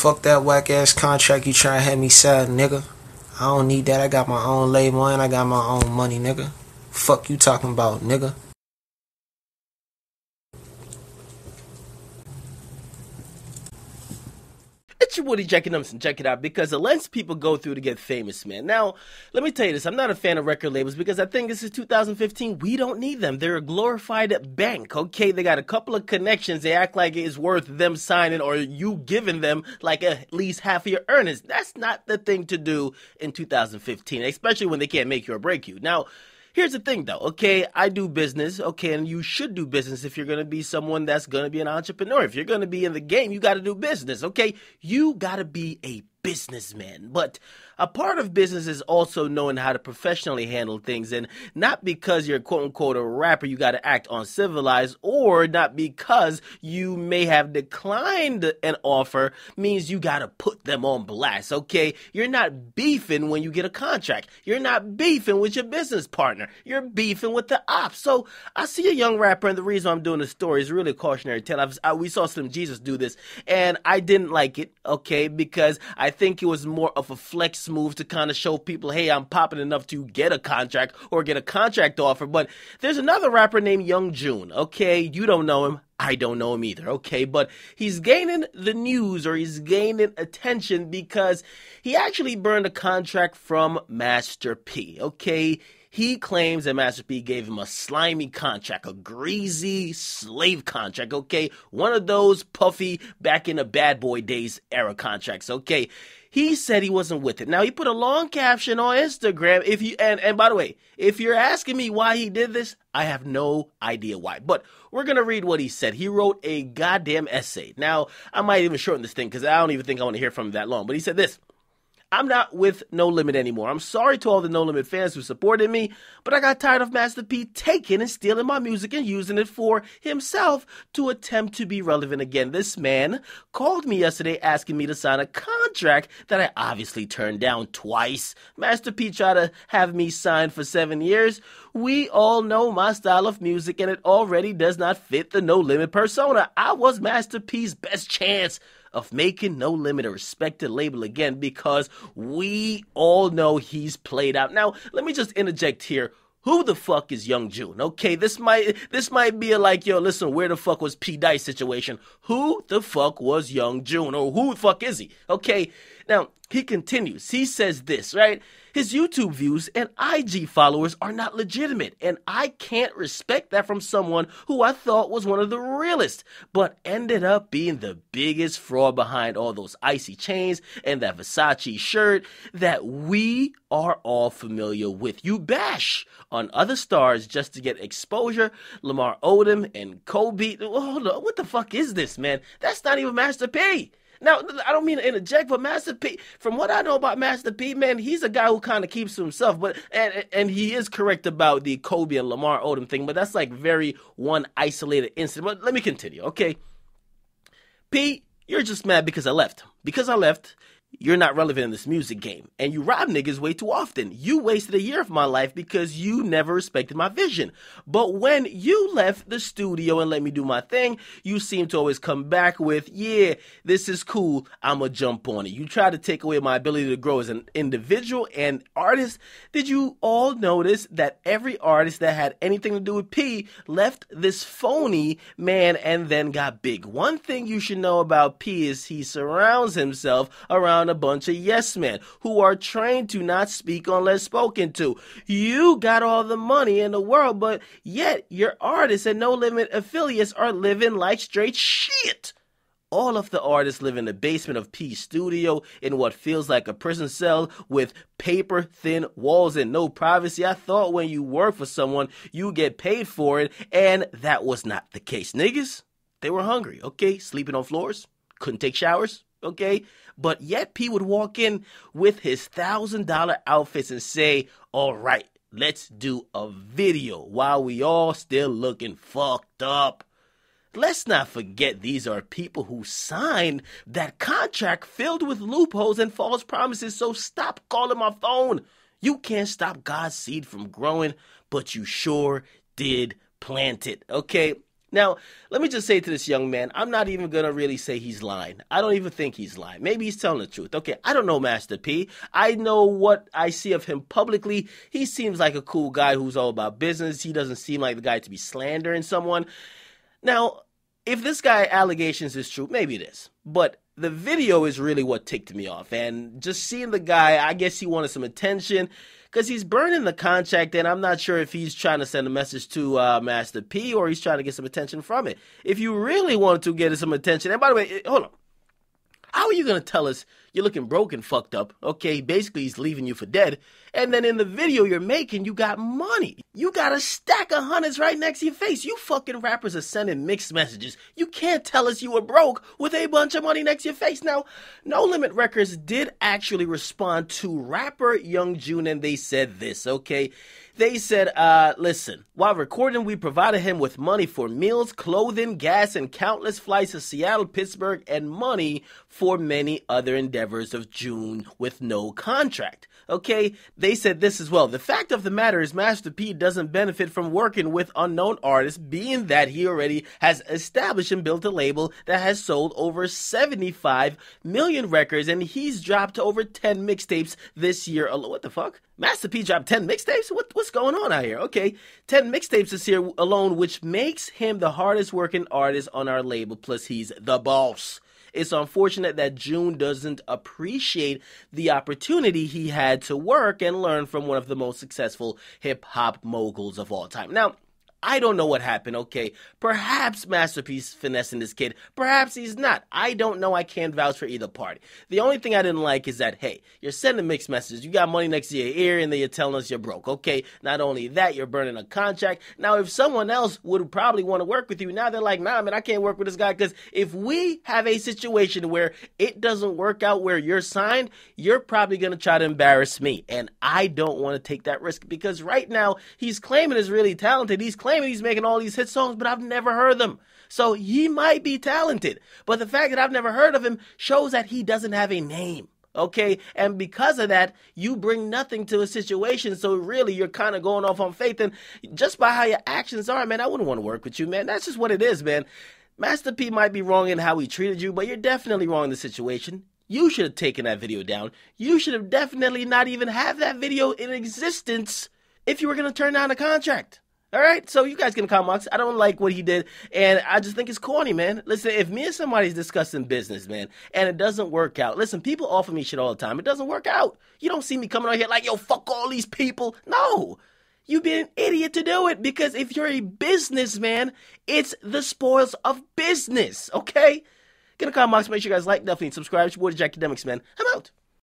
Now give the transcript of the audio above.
Fuck that whack ass contract you trying to have me sign, nigga. I don't need that. I got my own label and I got my own money, nigga. Fuck you talking about, nigga. get your Woody Jack Numbers and check it out because the lens people go through to get famous, man. Now, let me tell you this I'm not a fan of record labels because I think this is 2015. We don't need them. They're a glorified bank, okay? They got a couple of connections. They act like it's worth them signing or you giving them like at least half of your earnings. That's not the thing to do in 2015, especially when they can't make you or break you. Now, Here's the thing though, okay? I do business, okay, and you should do business if you're gonna be someone that's gonna be an entrepreneur. If you're gonna be in the game, you gotta do business, okay? You gotta be a businessman. But a part of business is also knowing how to professionally handle things. And not because you're quote unquote a rapper, you got to act uncivilized, or not because you may have declined an offer means you got to put them on blast, okay? You're not beefing when you get a contract. You're not beefing with your business partner. You're beefing with the ops. So I see a young rapper, and the reason I'm doing this story is really a cautionary tale. I, we saw Slim Jesus do this, and I didn't like it, okay? Because I I think it was more of a flex move to kind of show people, hey, I'm popping enough to get a contract or get a contract offer. But there's another rapper named Young June. Okay, you don't know him. I don't know him either, okay? But he's gaining the news or he's gaining attention because he actually burned a contract from Master P, okay? He claims that Master P gave him a slimy contract, a greasy slave contract, okay? One of those puffy back in the bad boy days era contracts, okay? He said he wasn't with it. Now he put a long caption on Instagram. If you and, and by the way, if you're asking me why he did this, I have no idea why. But we're gonna read what he said. He wrote a goddamn essay. Now I might even shorten this thing because I don't even think I want to hear from him that long. But he said this. I'm not with No Limit anymore. I'm sorry to all the No Limit fans who supported me, but I got tired of Master P taking and stealing my music and using it for himself to attempt to be relevant again. This man called me yesterday asking me to sign a contract that I obviously turned down twice. Master P tried to have me sign for seven years. We all know my style of music and it already does not fit the No Limit persona. I was Master P's best chance of making No Limit a respected label again because we all know he's played out. Now, let me just interject here who the fuck is Young June? Okay, this might this might be a like, yo, listen, where the fuck was P Dice situation? Who the fuck was Young June? Or who the fuck is he? Okay, now, he continues. He says this, right? His YouTube views and IG followers are not legitimate, and I can't respect that from someone who I thought was one of the realest, but ended up being the biggest fraud behind all those icy chains and that Versace shirt that we are all familiar with. You bash on other stars just to get exposure. Lamar Odom and Kobe. Hold on, what the fuck is this, man? That's not even Master P. Now, I don't mean to interject, but Master P, from what I know about Master P, man, he's a guy who kind of keeps to himself. But and and he is correct about the Kobe and Lamar Odom thing, but that's like very one isolated incident. But let me continue, okay? P, you're just mad because I left. Because I left, you're not relevant in this music game. And you rob niggas way too often. You wasted a year of my life because you never respected my vision. But when you left the studio and let me do my thing, you seem to always come back with, yeah, this is cool. I'ma jump on it. You try to take away my ability to grow as an individual and artist. Did you all notice that every artist that had anything to do with P left this phony man and then got big? One thing you should know about P is he surrounds himself around around a bunch of yes men who are trained to not speak unless spoken to. You got all the money in the world, but yet your artists and No Limit affiliates are living like straight shit. All of the artists live in the basement of P Studio in what feels like a prison cell with paper thin walls and no privacy. I thought when you work for someone, you get paid for it, and that was not the case. Niggas, they were hungry, okay? Sleeping on floors, couldn't take showers, okay? but yet P would walk in with his thousand dollar outfits and say, All right, let's do a video while we all still looking fucked up. Let's not forget these are people who signed that contract filled with loopholes and false promises, so stop calling my phone. You can't stop God's seed from growing, but you sure did plant it. Okay, now, let me just say to this young man, I'm not even going to really say he's lying. I don't even think he's lying. Maybe he's telling the truth. Okay, I don't know Master P. I know what I see of him publicly. He seems like a cool guy who's all about business. He doesn't seem like the guy to be slandering someone. Now, if this guy allegations is true, maybe it is. But the video is really what ticked me off. And just seeing the guy, I guess he wanted some attention because he's burning the contract. And I'm not sure if he's trying to send a message to uh, Master P or he's trying to get some attention from it. If you really wanted to get some attention, and by the way, hold on. How are you going to tell us you're looking broke and fucked up? Okay, basically, he's leaving you for dead. And then in the video you're making, you got money. You got a stack of hundreds right next to your face. You fucking rappers are sending mixed messages. You can't tell us you were broke with a bunch of money next to your face. Now, No Limit Records did actually respond to rapper Young June, and they said this, okay? They said, uh, listen, while recording, we provided him with money for meals, clothing, gas, and countless flights to Seattle, Pittsburgh, and money for many other endeavors of June with no contract. Okay, they said this as well. The fact of the matter is, Master P doesn't benefit from working with unknown artists, being that he already has established and built a label that has sold over 75 million records, and he's dropped over 10 mixtapes this year. What the fuck? Master P dropped 10 mixtapes? What, what's going on out here? Okay, 10 mixtapes this year alone, which makes him the hardest working artist on our label, plus he's the boss. It's unfortunate that June doesn't appreciate the opportunity he had to work and learn from one of the most successful hip hop moguls of all time. Now, I don't know what happened, okay? Perhaps Masterpiece finessing this kid. Perhaps he's not. I don't know. I can't vouch for either party. The only thing I didn't like is that, hey, you're sending mixed messages. You got money next to your ear and then you're telling us you're broke, okay? Not only that, you're burning a contract. Now, if someone else would probably want to work with you, now they're like, nah, man, I can't work with this guy because if we have a situation where it doesn't work out where you're signed, you're probably going to try to embarrass me. And I don't want to take that risk because right now he's claiming he's really talented. He's claiming claiming he's making all these hit songs, but I've never heard them. So he might be talented, but the fact that I've never heard of him shows that he doesn't have a name. Okay, and because of that, you bring nothing to a situation. So really, you're kind of going off on faith, and just by how your actions are, man, I wouldn't want to work with you, man. That's just what it is, man. Master P might be wrong in how he treated you, but you're definitely wrong in the situation. You should have taken that video down. You should have definitely not even have that video in existence if you were going to turn down a contract. All right, so you guys can comment. Max? I don't like what he did, and I just think it's corny, man. Listen, if me and somebody's discussing business, man, and it doesn't work out, listen, people offer me shit all the time. It doesn't work out. You don't see me coming out here like, yo, fuck all these people. No, you'd be an idiot to do it because if you're a businessman, it's the spoils of business, okay? Get a comment box. Make sure you guys like, definitely subscribe. It's your boy, Jack Academics, man. I'm out.